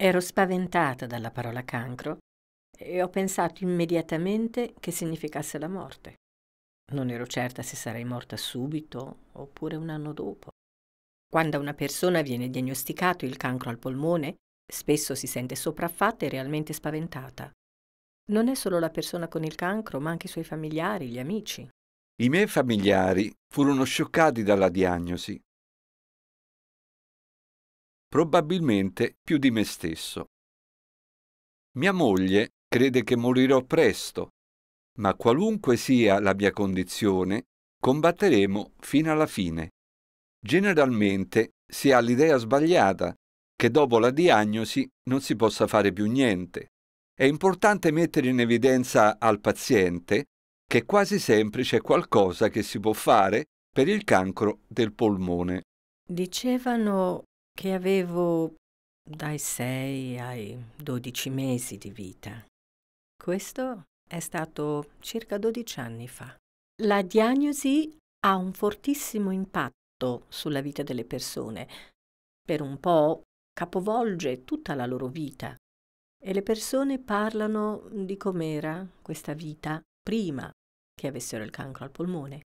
Ero spaventata dalla parola cancro e ho pensato immediatamente che significasse la morte. Non ero certa se sarei morta subito oppure un anno dopo. Quando a una persona viene diagnosticato il cancro al polmone, spesso si sente sopraffatta e realmente spaventata. Non è solo la persona con il cancro, ma anche i suoi familiari, gli amici. I miei familiari furono scioccati dalla diagnosi probabilmente più di me stesso. Mia moglie crede che morirò presto, ma qualunque sia la mia condizione, combatteremo fino alla fine. Generalmente si ha l'idea sbagliata che dopo la diagnosi non si possa fare più niente. È importante mettere in evidenza al paziente che quasi sempre c'è qualcosa che si può fare per il cancro del polmone. Dicevano che avevo dai 6 ai 12 mesi di vita. Questo è stato circa 12 anni fa. La diagnosi ha un fortissimo impatto sulla vita delle persone. Per un po' capovolge tutta la loro vita e le persone parlano di com'era questa vita prima che avessero il cancro al polmone.